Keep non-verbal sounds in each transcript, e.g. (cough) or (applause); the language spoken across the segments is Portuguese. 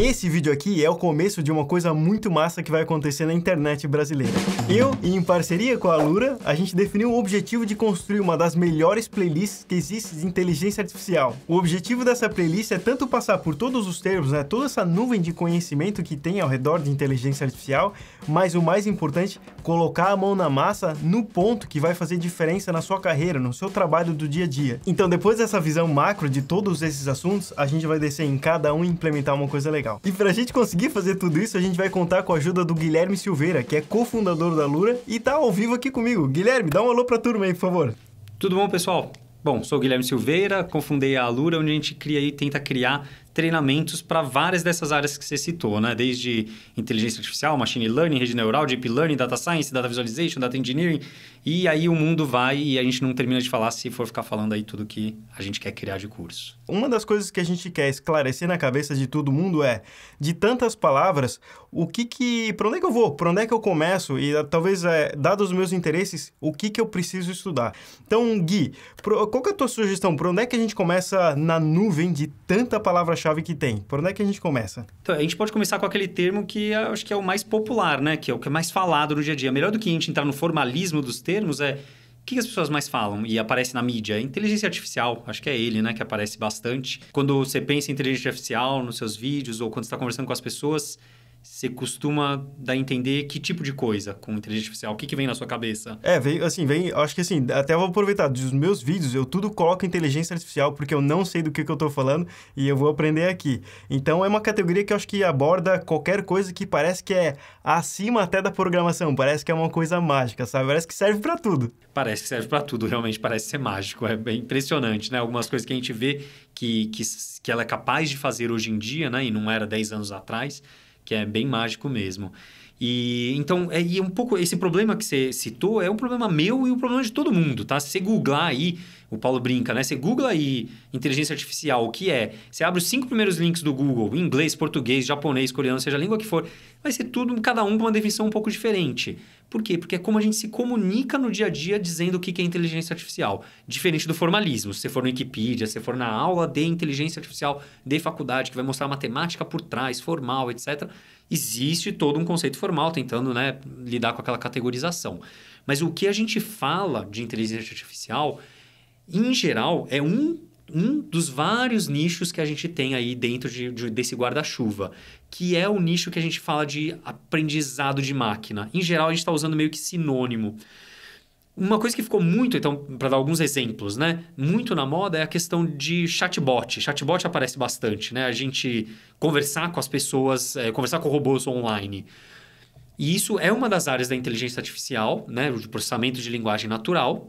Esse vídeo aqui é o começo de uma coisa muito massa que vai acontecer na internet brasileira. Eu, em parceria com a Lura, a gente definiu o objetivo de construir uma das melhores playlists que existe de inteligência artificial. O objetivo dessa playlist é tanto passar por todos os termos, né, toda essa nuvem de conhecimento que tem ao redor de inteligência artificial, mas o mais importante, colocar a mão na massa no ponto que vai fazer diferença na sua carreira, no seu trabalho do dia a dia. Então, depois dessa visão macro de todos esses assuntos, a gente vai descer em cada um e implementar uma coisa legal legal. E pra gente conseguir fazer tudo isso, a gente vai contar com a ajuda do Guilherme Silveira, que é cofundador da Lura e tá ao vivo aqui comigo. Guilherme, dá um alô pra turma aí, por favor. Tudo bom, pessoal? Bom, sou o Guilherme Silveira, cofundei a Lura, onde a gente cria e tenta criar treinamentos para várias dessas áreas que você citou, né? Desde inteligência artificial, machine learning, rede neural, deep learning, data science, data visualization, data engineering. E aí o mundo vai e a gente não termina de falar se for ficar falando aí tudo que a gente quer criar de curso. Uma das coisas que a gente quer esclarecer na cabeça de todo mundo é, de tantas palavras, o que que... Para onde é que eu vou? Para onde é que eu começo? E ah, talvez, é, dados os meus interesses, o que que eu preciso estudar? Então, Gui, pro, qual que é a tua sugestão? Para onde é que a gente começa na nuvem de tanta palavra-chave palavra-chave que tem. Por onde é que a gente começa? Então, a gente pode começar com aquele termo que acho que é o mais popular, né? Que é o que é mais falado no dia a dia. Melhor do que a gente entrar no formalismo dos termos é o que as pessoas mais falam e aparece na mídia? É inteligência artificial, acho que é ele, né, que aparece bastante. Quando você pensa em inteligência artificial nos seus vídeos ou quando está conversando com as pessoas, você costuma dar a entender que tipo de coisa com inteligência artificial? O que, que vem na sua cabeça? É, vem, assim, vem. Acho que assim, até vou aproveitar dos meus vídeos, eu tudo coloco inteligência artificial porque eu não sei do que, que eu tô falando e eu vou aprender aqui. Então é uma categoria que eu acho que aborda qualquer coisa que parece que é acima até da programação, parece que é uma coisa mágica, sabe? Parece que serve para tudo. Parece que serve para tudo, realmente parece ser mágico. É bem impressionante, né? Algumas coisas que a gente vê que, que, que ela é capaz de fazer hoje em dia, né? E não era 10 anos atrás que é bem mágico mesmo. E então, é, e um pouco esse problema que você citou é um problema meu e um problema de todo mundo, tá? Se você googlar aí o Paulo brinca, né? Você googla aí inteligência artificial, o que é? Você abre os cinco primeiros links do Google, inglês, português, japonês, coreano, seja a língua que for, vai ser tudo, cada um com uma definição um pouco diferente. Por quê? Porque é como a gente se comunica no dia a dia dizendo o que é inteligência artificial. Diferente do formalismo. Se você for no Wikipedia, se você for na aula de inteligência artificial de faculdade, que vai mostrar matemática por trás, formal, etc., existe todo um conceito formal tentando né, lidar com aquela categorização. Mas o que a gente fala de inteligência artificial em geral, é um, um dos vários nichos que a gente tem aí dentro de, de desse guarda-chuva, que é o nicho que a gente fala de aprendizado de máquina. Em geral, a gente está usando meio que sinônimo. Uma coisa que ficou muito, então, para dar alguns exemplos, né? Muito na moda é a questão de chatbot. Chatbot aparece bastante, né? A gente conversar com as pessoas, é, conversar com robôs online. E isso é uma das áreas da inteligência artificial, né? De processamento de linguagem natural.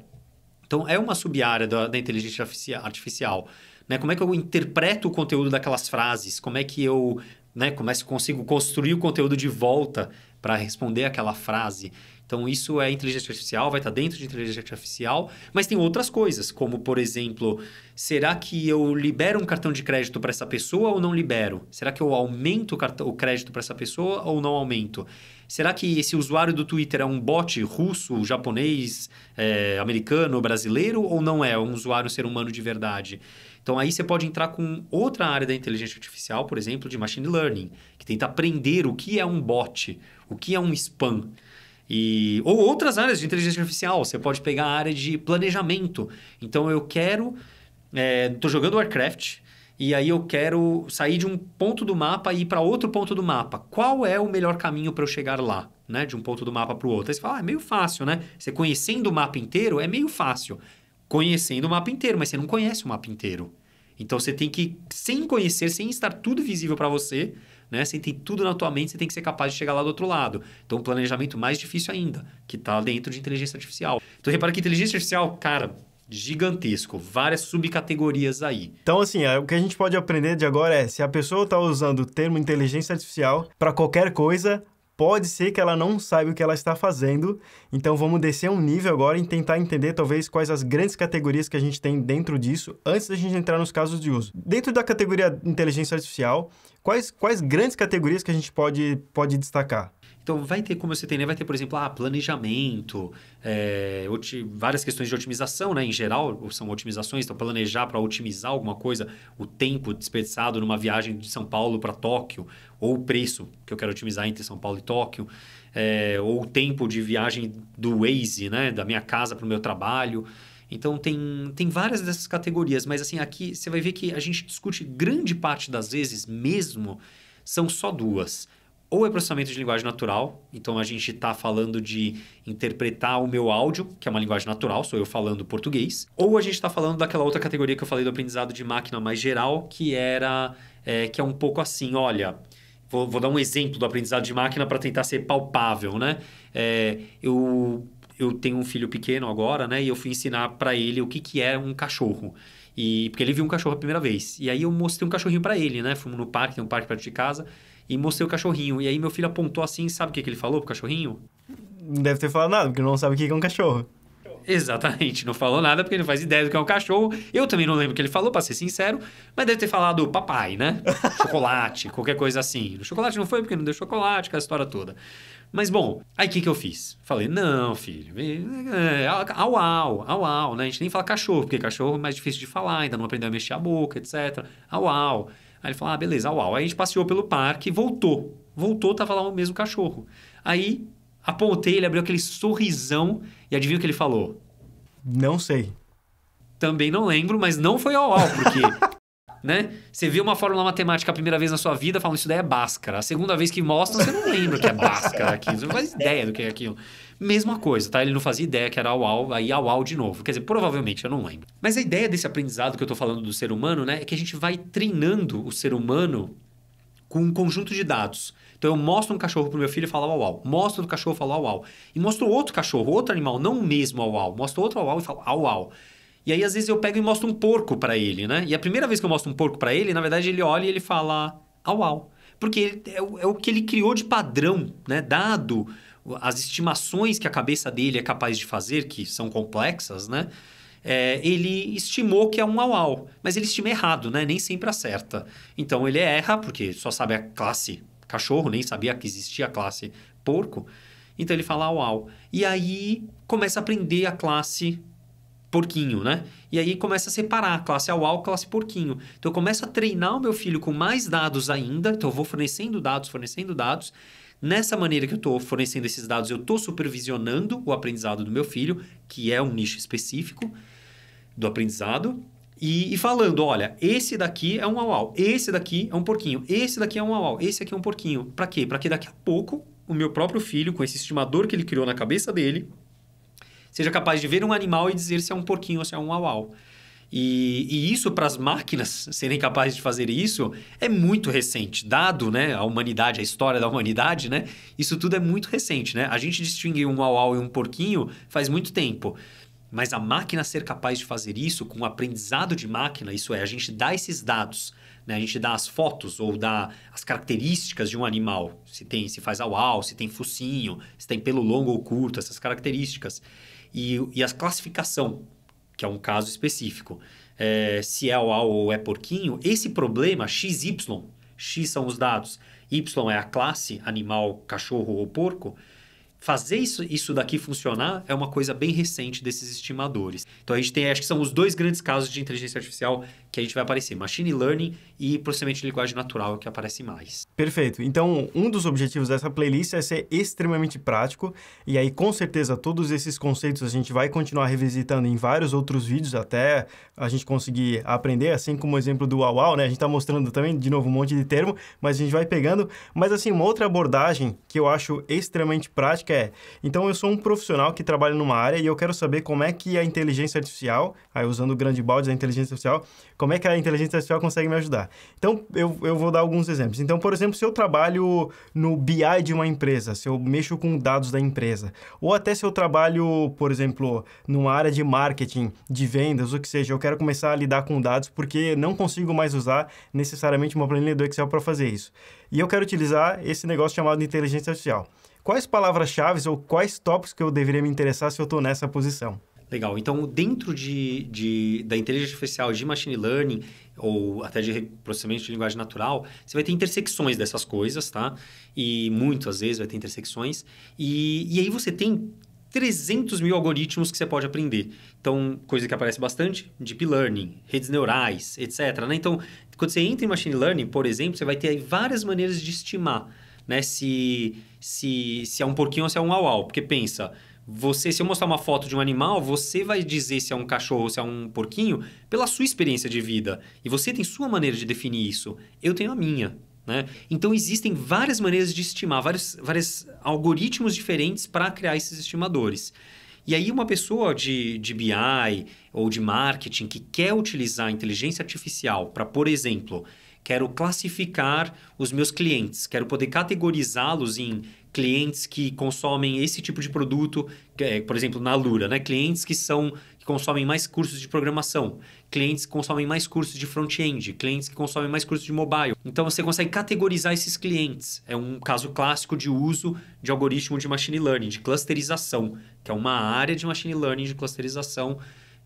Então, é uma sub-área da, da, inteligência artificial. Né? Como é que eu interpreto o conteúdo daquelas frases? Como é que eu né, como é que consigo construir o conteúdo de volta para responder aquela frase? Então, isso é inteligência artificial, vai estar dentro de inteligência artificial, mas tem outras coisas, como, por exemplo, será que eu libero um cartão de crédito para essa pessoa ou não libero? Será que eu aumento o, crédito para essa pessoa ou não aumento? Será que esse usuário do Twitter é um bot russo, japonês, é, americano, brasileiro ou não é? é? Um usuário um ser humano de verdade? Então aí você pode entrar com outra área da inteligência artificial, por exemplo, de machine learning, que tenta aprender o que é um bot, o que é um spam. E, ou outras áreas de inteligência artificial. Você pode pegar a área de planejamento. Então, eu quero... Estou é, jogando Warcraft e aí eu quero sair de um ponto do mapa e ir para outro ponto do mapa. Qual é o melhor caminho para eu chegar lá? Né? De um ponto do mapa para o outro. Aí você fala, ah, é meio fácil, né? Você conhecendo o mapa inteiro é meio fácil. Conhecendo o mapa inteiro, mas você não conhece o mapa inteiro. Então você tem que, sem conhecer, sem estar tudo visível para você, né? Você tem tudo na tua mente, você tem que ser capaz de chegar lá do outro lado. Então, um planejamento mais difícil ainda, que está dentro de inteligência artificial. Então, repara que inteligência artificial, cara, gigantesco, várias subcategorias aí. Então, assim, é, o que a gente pode aprender de agora é se a pessoa está usando o termo inteligência artificial para qualquer coisa, pode ser que ela não saiba o que ela está fazendo. Então vamos descer um nível agora e tentar entender talvez quais as grandes categorias que a gente tem dentro disso antes da gente entrar nos casos de uso. Dentro da categoria inteligência artificial, Quais, quais grandes categorias que a gente pode, pode destacar? Então, vai ter, como você tem, né? Vai ter, por exemplo, ah, planejamento, é, várias questões de otimização, né? Em geral, são otimizações. Então, planejar para otimizar alguma coisa, o tempo desperdiçado numa viagem de São Paulo para Tóquio, ou o preço que eu quero otimizar entre São Paulo e Tóquio, é, ou o tempo de viagem do Waze, né? Da minha casa para o meu trabalho. Então tem, tem várias dessas categorias, mas assim, aqui você vai ver que a gente discute grande parte das vezes mesmo são só duas. Ou é processamento de linguagem natural, então a gente está falando de interpretar o meu áudio, que é uma linguagem natural, sou eu falando português, ou a gente está falando daquela outra categoria que eu falei do aprendizado de máquina mais geral, que era é, que é um pouco assim, olha, vou, vou dar um exemplo do aprendizado de máquina para tentar ser palpável, né? É, eu eu tenho um filho pequeno agora, né? E eu fui ensinar para ele o que, que é um cachorro. E porque ele viu um cachorro a primeira vez. E aí eu mostrei um cachorrinho para ele, né? Fomos no parque, tem um parque perto de casa, e mostrei o cachorrinho. E aí meu filho apontou assim, sabe o que, que ele falou pro cachorrinho? Não deve ter falado nada, porque não sabe o que é um cachorro. Exatamente, não falou nada porque ele não faz ideia do que é um cachorro. Eu também não lembro o que ele falou, para ser sincero, mas deve ter falado papai, né? (laughs) Chocolate, qualquer coisa assim. O chocolate não foi porque não deu chocolate, aquela história toda. Mas bom, aí o que, que eu fiz? Falei, não, filho, é, au au, au au, né? A gente nem fala cachorro, porque cachorro é mais difícil de falar, ainda não aprendeu a mexer a boca, etc. Au au. Aí ele falou, ah, beleza, au au. Aí a gente passeou pelo parque e voltou. Voltou, tava lá o mesmo cachorro. Aí apontei, ele abriu aquele sorrisão e adivinha o que ele falou? Não sei. Também não lembro, mas não foi au au, porque (laughs) né? Você vê uma fórmula matemática a primeira vez na sua vida, falam isso daí é báscara. A segunda vez que mostra você não lembra que é báscara aqui, você não faz ideia do que é aquilo. Mesma coisa, tá? Ele não fazia ideia que era au-au, aí au-au de novo. Quer dizer, provavelmente, eu não lembro. Mas a ideia desse aprendizado que eu tô falando do ser humano, né? É que a gente vai treinando o ser humano com um conjunto de dados. Então eu mostro um cachorro pro meu filho e falo au-au. Mostro outro cachorro e falo au-au. E mostro outro cachorro, outro animal, não o mesmo au-au. Mostro outro au-au e falo au-au. E aí, às vezes, eu pego e mostro um porco para ele, né? E a primeira vez que eu mostro um porco para ele, na verdade, ele olha e ele fala au au. Porque ele, é, o, é o que ele criou de padrão, né? Dado as estimações que a cabeça dele é capaz de fazer, que são complexas, né? É, ele estimou que é um au-au, mas ele estima errado, né? Nem sempre acerta. Então ele erra, porque só sabe a classe cachorro, nem sabia que existia a classe porco. Então ele fala au-au. E aí começa a aprender a classe porquinho, né? E aí começa a separar classe AUAL, classe porquinho. Então eu começo a treinar o meu filho com mais dados ainda, então eu vou fornecendo dados, fornecendo dados. Nessa maneira que eu estou fornecendo esses dados, eu estou supervisionando o aprendizado do meu filho, que é um nicho específico do aprendizado, e, e falando, olha, esse daqui é um AUAL, esse daqui é um porquinho, esse daqui é um AUAL, esse aqui é um porquinho. Para quê? Para que daqui a pouco o meu próprio filho, com esse estimador que ele criou na cabeça dele, seja capaz de ver um animal e dizer se é um porquinho ou se é um au-au. E, e, isso para as máquinas serem capazes de fazer isso é muito recente, dado né, a humanidade, a história da humanidade, né? Isso tudo é muito recente, né? A gente distingue um au-au e um porquinho faz muito tempo. Mas a máquina ser capaz de fazer isso com o aprendizado de máquina, isso é, a gente dá esses dados, né? a gente dá as fotos ou dá as características de um animal, se tem, se faz au-au, se tem focinho, se tem pelo longo ou curto, essas características e, e a classificação, que é um caso específico. É, se é o ou é porquinho, esse problema XY, X são os dados, Y é a classe, animal, cachorro ou porco, fazer isso, isso daqui funcionar é uma coisa bem recente desses estimadores. Então a gente tem, acho que são os dois grandes casos de inteligência artificial que a gente vai aparecer: machine learning e processamento de linguagem natural, que aparece mais. Perfeito. Então, um dos objetivos dessa playlist é ser extremamente prático, e aí com certeza todos esses conceitos a gente vai continuar revisitando em vários outros vídeos até a gente conseguir aprender, assim como o exemplo do Uau, né? A gente está mostrando também de novo um monte de termo, mas a gente vai pegando. Mas assim, uma outra abordagem que eu acho extremamente prática quer. Então eu sou um profissional que trabalha numa área e eu quero saber como é que a inteligência artificial, aí usando o grande balde da inteligência artificial, como é que a inteligência artificial consegue me ajudar. Então eu, eu vou dar alguns exemplos. Então, por exemplo, se eu trabalho no BI de uma empresa, se eu mexo com dados da empresa, ou até se eu trabalho, por exemplo, numa área de marketing, de vendas, o que seja, eu quero começar a lidar com dados porque não consigo mais usar necessariamente uma planilha do Excel para fazer isso. E eu quero utilizar esse negócio chamado inteligência artificial quais palavras-chave ou quais tópicos que eu deveria me interessar se eu estou nessa posição. Legal. Então, dentro de, de, da inteligência artificial de machine learning ou até de processamento de linguagem natural, você vai ter intersecções dessas coisas, tá? E muitas vezes vai ter intersecções. E, e aí você tem 300 mil algoritmos que você pode aprender. Então, coisa que aparece bastante, deep learning, redes neurais, etc. Né? Então, quando você entra em machine learning, por exemplo, você vai ter várias maneiras de estimar né? Se, se, se é um porquinho ou se é um uau. au Porque pensa, você, se eu mostrar uma foto de um animal, você vai dizer se é um cachorro ou se é um porquinho pela sua experiência de vida. E você tem sua maneira de definir isso. Eu tenho a minha. Né? Então, existem várias maneiras de estimar, vários, vários algoritmos diferentes para criar esses estimadores. E aí, uma pessoa de, de BI ou de marketing que quer utilizar a inteligência artificial para, por exemplo, quero classificar os meus clientes, quero poder categorizá-los em clientes que consomem esse tipo de produto, é, por exemplo, na Lura, né? Clientes que são que consomem mais cursos de programação, clientes que consomem mais cursos de front-end, clientes que consomem mais cursos de mobile. Então você consegue categorizar esses clientes. É um caso clássico de uso de algoritmo de machine learning, de clusterização, que é uma área de machine learning de clusterização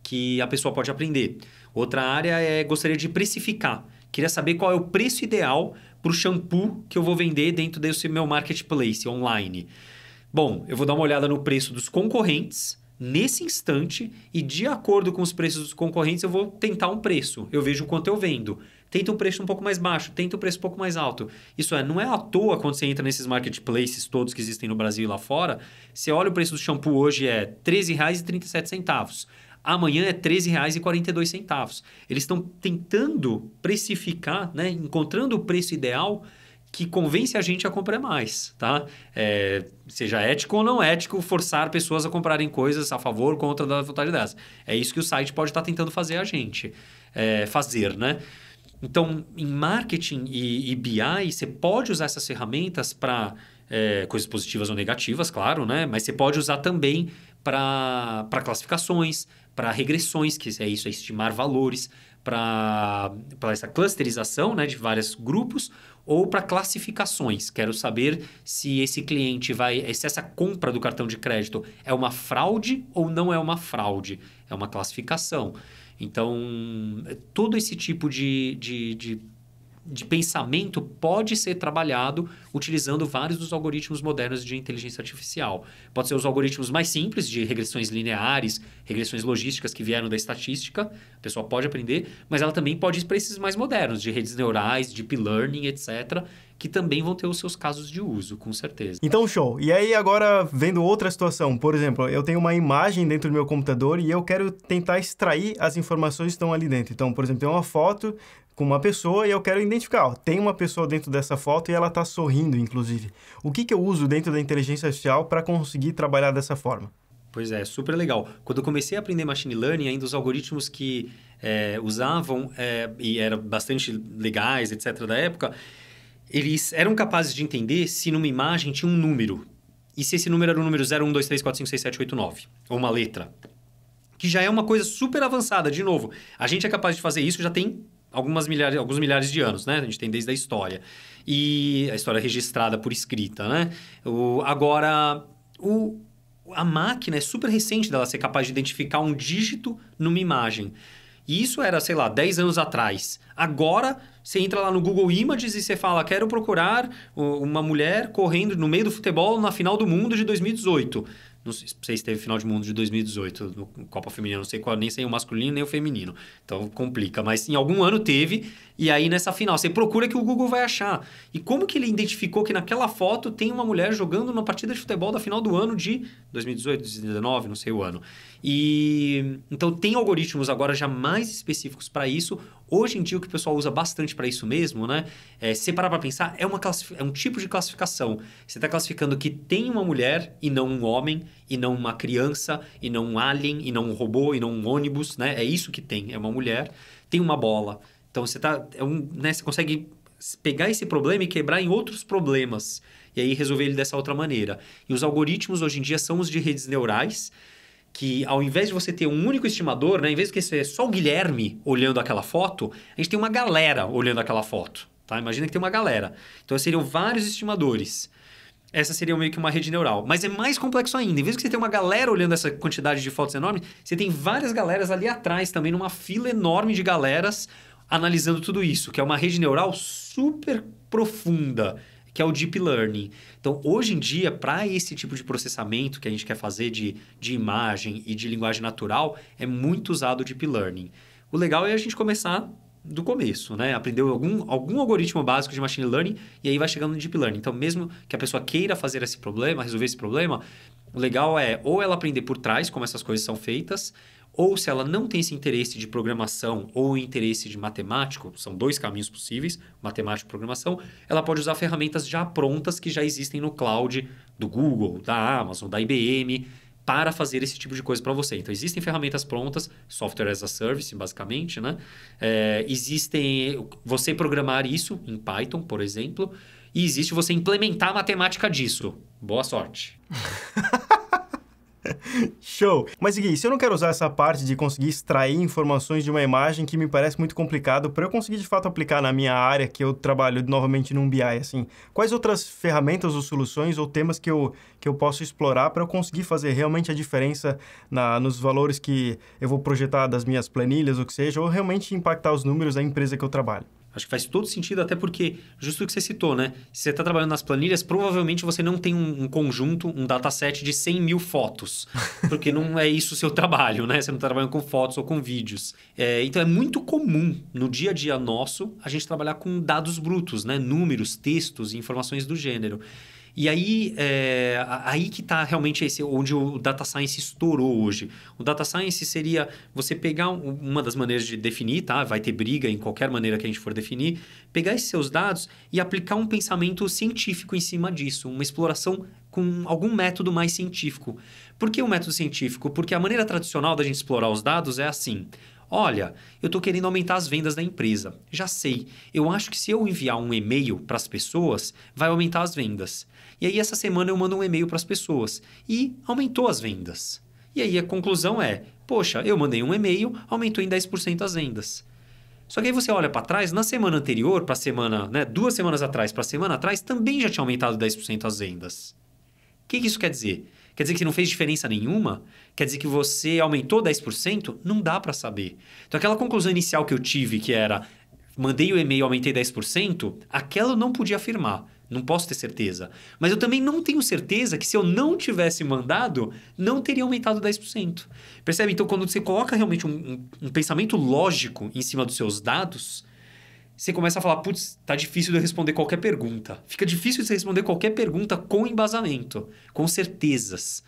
que a pessoa pode aprender. Outra área é gostaria de precificar. Queria saber qual é o preço ideal para o shampoo que eu vou vender dentro desse meu marketplace online. Bom, eu vou dar uma olhada no preço dos concorrentes nesse instante e de acordo com os preços dos concorrentes eu vou tentar um preço. Eu vejo quanto eu vendo. Tenta um preço um pouco mais baixo, tenta um preço um pouco mais alto. Isso é, não é à toa quando você entra nesses marketplaces todos que existem no Brasil e lá fora, você olha o preço do shampoo hoje é R$ Amanhã é R$ 13,42. Eles estão tentando precificar, né? encontrando o preço ideal que convence a gente a comprar mais, tá? É, seja ético ou não ético, forçar pessoas a comprarem coisas a favor ou contra da vontade delas. É isso que o site pode estar tentando fazer a gente é, fazer, né? Então, em marketing e, e BI, você pode usar essas ferramentas para é, coisas positivas ou negativas, claro, né? Mas você pode usar também para classificações, para regressões, que é isso, é estimar valores, para essa clusterização né, de vários grupos ou para classificações. Quero saber se esse cliente vai, se essa compra do cartão de crédito é uma fraude ou não é uma fraude. É uma classificação. Então, todo esse tipo de, de, de de pensamento pode ser trabalhado utilizando vários dos algoritmos modernos de inteligência artificial. Pode ser os algoritmos mais simples de regressões lineares, regressões logísticas que vieram da estatística, a pessoa pode aprender, mas ela também pode ir para esses mais modernos, de redes neurais, deep learning, etc., que também vão ter os seus casos de uso, com certeza. Então, show. E aí, agora, vendo outra situação, por exemplo, eu tenho uma imagem dentro do meu computador e eu quero tentar extrair as informações que estão ali dentro. Então, por exemplo, tem uma foto com uma pessoa e eu quero identificar, ó, tem uma pessoa dentro dessa foto e ela está sorrindo, inclusive. O que, que eu uso dentro da inteligência artificial para conseguir trabalhar dessa forma? Pois é, super legal. Quando eu comecei a aprender machine learning, ainda os algoritmos que é, usavam é, e eram bastante legais, etc., da época, eles eram capazes de entender se numa imagem tinha um número. E se esse número era o número 0, 1, 2, 3, 4, 5, 6, 7, 8, 9. Ou uma letra. Que já é uma coisa super avançada, de novo. A gente é capaz de fazer isso já tem algumas milhares, alguns milhares de anos, né? A gente tem desde a história. E a história é registrada por escrita, né? O, agora, o, a máquina é super recente dela ser capaz de identificar um dígito numa imagem. E isso era, sei lá, 10 anos atrás. Agora, você entra lá no Google Images e você fala: quero procurar uma mulher correndo no meio do futebol na final do mundo de 2018. Não sei se teve final de mundo de 2018, no Copa Feminina, não sei qual, nem sei o masculino nem o feminino. Então complica. Mas em algum ano teve, e aí nessa final. Você procura que o Google vai achar. E como que ele identificou que naquela foto tem uma mulher jogando na partida de futebol da final do ano de 2018, 2019, não sei o ano. E então tem algoritmos agora já mais específicos para isso. Hoje em dia o que o pessoal usa bastante para isso mesmo, né? É, se parar para pensar, é, uma é um tipo de classificação. Você está classificando que tem uma mulher e não um homem, e não uma criança, e não um alien, e não um robô, e não um ônibus, né? É isso que tem, é uma mulher. Tem uma bola. Então você tá, é um, né? Você consegue pegar esse problema e quebrar em outros problemas e aí resolver ele dessa outra maneira. E os algoritmos hoje em dia são os de redes neurais que ao invés de você ter um único estimador, né, em vez de ser só o Guilherme olhando aquela foto, a gente tem uma galera olhando aquela foto. Tá? Imagina que tem uma galera. Então seriam vários estimadores. Essa seria meio que uma rede neural. Mas é mais complexo ainda. Em vez de você ter uma galera olhando essa quantidade de fotos enorme, você tem várias galeras ali atrás também, numa fila enorme de galeras analisando tudo isso, que é uma rede neural super profunda que é o Deep Learning. Então, hoje em dia, para esse tipo de processamento que a gente quer fazer de, de imagem e de linguagem natural, é muito usado o Deep Learning. O legal é a gente começar do começo, né? Aprendeu algum, algum algoritmo básico de machine learning e aí vai chegando no deep learning. Então, mesmo que a pessoa queira fazer esse problema, resolver esse problema, o legal é ou ela aprender por trás como essas coisas são feitas, ou se ela não tem esse interesse de programação ou interesse de matemático, são dois caminhos possíveis, matemática e programação, ela pode usar ferramentas já prontas que já existem no cloud do Google, da Amazon, da IBM, para fazer esse tipo de coisa para você. Então, existem ferramentas prontas, software as a service, basicamente, né? É, existem você programar isso em Python, por exemplo, e existe você implementar a matemática disso. Boa sorte. (laughs) Show! Mas Gui, se eu não quero usar essa parte de conseguir extrair informações de uma imagem que me parece muito complicado, para eu conseguir de fato aplicar na minha área, que eu trabalho novamente num BI, assim, quais outras ferramentas ou soluções ou temas que eu, que eu posso explorar para eu conseguir fazer realmente a diferença na, nos valores que eu vou projetar das minhas planilhas, ou que seja, ou realmente impactar os números da empresa que eu trabalho? Acho que faz todo sentido, até porque, justo o que você citou, né? Se você está trabalhando nas planilhas, provavelmente você não tem um, um, conjunto, um dataset de 100 mil fotos. (laughs) Porque não é isso o seu trabalho, né? Você não está trabalhando com fotos ou com vídeos. É, então, é muito comum, no dia a dia nosso, a gente trabalhar com dados brutos, né? Números, textos e informações do gênero. E aí, é, aí que está realmente esse, onde o data science estourou hoje. O data science seria você pegar uma das maneiras de definir, tá? Vai ter briga em qualquer maneira que a gente for definir, pegar esses seus dados e aplicar um pensamento científico em cima disso, uma exploração com algum método mais científico. Por que o um método científico? Porque a maneira tradicional da gente explorar os dados é assim. Olha, eu estou querendo aumentar as vendas da empresa. Já sei, eu acho que se eu enviar um e-mail para as pessoas, vai aumentar as vendas. E aí, essa semana eu mando um e-mail para as pessoas. E aumentou as vendas. E aí, a conclusão é: poxa, eu mandei um e-mail, aumentou em 10% as vendas. Só que aí você olha para trás, na semana anterior, para a semana, né, duas semanas atrás, para a semana atrás, também já tinha aumentado 10% as vendas. O que, que isso quer dizer? Quer dizer que não fez diferença nenhuma? Quer dizer que você aumentou 10%? Não dá para saber. Então, aquela conclusão inicial que eu tive, que era mandei o e-mail, aumentei 10%, aquela eu não podia afirmar. Não posso ter certeza. Mas eu também não tenho certeza que se eu não tivesse mandado, não teria aumentado 10%. Percebe? Então, quando você coloca realmente um, um, um pensamento lógico em cima dos seus dados, você começa a falar: putz, tá difícil de eu responder qualquer pergunta. Fica difícil de você responder qualquer pergunta com embasamento, com certezas.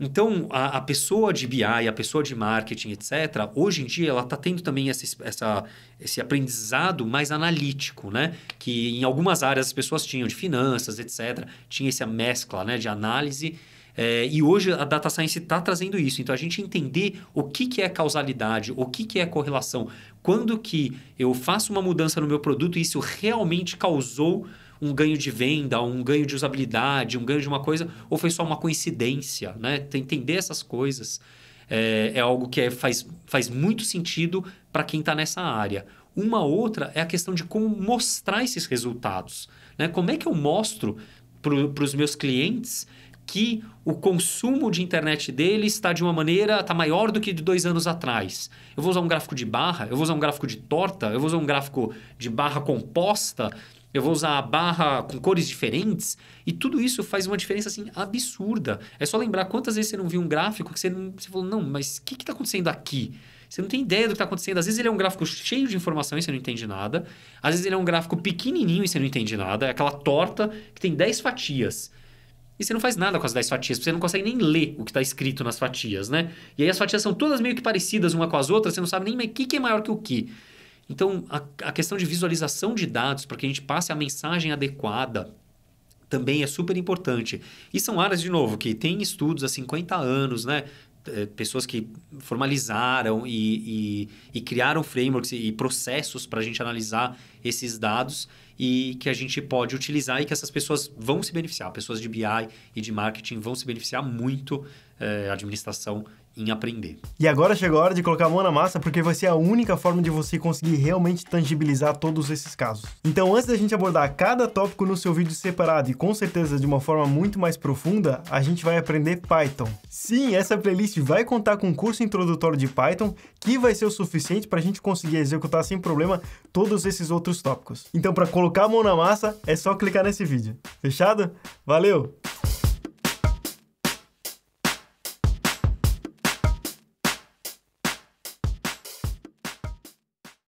Então, a, a, pessoa de BI, a pessoa de marketing, etc., hoje em dia ela está tendo também essa, essa, esse aprendizado mais analítico, né? Que em algumas áreas as pessoas tinham, de finanças, etc., tinha essa mescla né, de análise. É, e hoje a data science está trazendo isso. Então, a gente entender o que, que é causalidade, o que, que é correlação, quando que eu faço uma mudança no meu produto e isso realmente causou um ganho de venda, um ganho de usabilidade, um ganho de uma coisa, ou foi só uma coincidência, né? Entender essas coisas é, é algo que é, faz, faz muito sentido para quem está nessa área. Uma outra é a questão de como mostrar esses resultados. Né? Como é que eu mostro para os meus clientes que o consumo de internet dele está de uma maneira, está maior do que de dois anos atrás. Eu vou usar um gráfico de barra, eu vou usar um gráfico de torta, eu vou usar um gráfico de barra composta, eu vou usar a barra com cores diferentes, e tudo isso faz uma diferença assim absurda. É só lembrar quantas vezes você não viu um gráfico que você não você falou, não, mas o que está acontecendo aqui? Você não tem ideia do que está acontecendo. Às vezes ele é um gráfico cheio de informação e você não entende nada. Às vezes ele é um gráfico pequenininho e você não entende nada. É aquela torta que tem 10 fatias. E você não faz nada com as 10 fatias, porque você não consegue nem ler o que está escrito nas fatias, né? E aí as fatias são todas meio que parecidas uma com as outras, você não sabe nem o que, que é maior que o que. Então, a, a questão de visualização de dados para que a gente passe a mensagem adequada também é super importante. E são áreas, de novo, que tem estudos há 50 anos, né? Eh, pessoas que formalizaram e, e, e criaram frameworks e processos para a gente analisar esses dados e que a gente pode utilizar e que essas pessoas vão se beneficiar. Pessoas de BI e de marketing vão se beneficiar muito é, administração em aprender. E agora chegou a hora de colocar a mão na massa, porque vai ser a única forma de você conseguir realmente tangibilizar todos esses casos. Então, antes da gente abordar cada tópico no seu vídeo separado e com certeza de uma forma muito mais profunda, a gente vai aprender Python. Sim, essa playlist vai contar com um curso introdutório de Python que vai ser o suficiente para a gente conseguir executar sem problema todos esses outros tópicos. Então, para colocar colocar a mão na massa, é só clicar nesse vídeo. Fechado? Valeu!